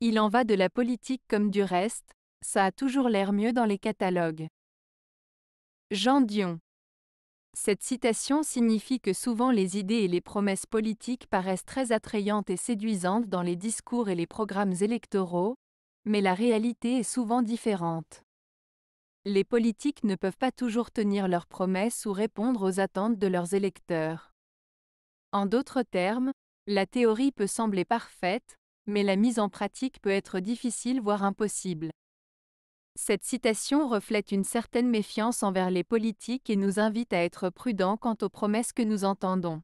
Il en va de la politique comme du reste, ça a toujours l'air mieux dans les catalogues. Jean Dion. Cette citation signifie que souvent les idées et les promesses politiques paraissent très attrayantes et séduisantes dans les discours et les programmes électoraux, mais la réalité est souvent différente. Les politiques ne peuvent pas toujours tenir leurs promesses ou répondre aux attentes de leurs électeurs. En d'autres termes, la théorie peut sembler parfaite, mais la mise en pratique peut être difficile voire impossible. Cette citation reflète une certaine méfiance envers les politiques et nous invite à être prudents quant aux promesses que nous entendons.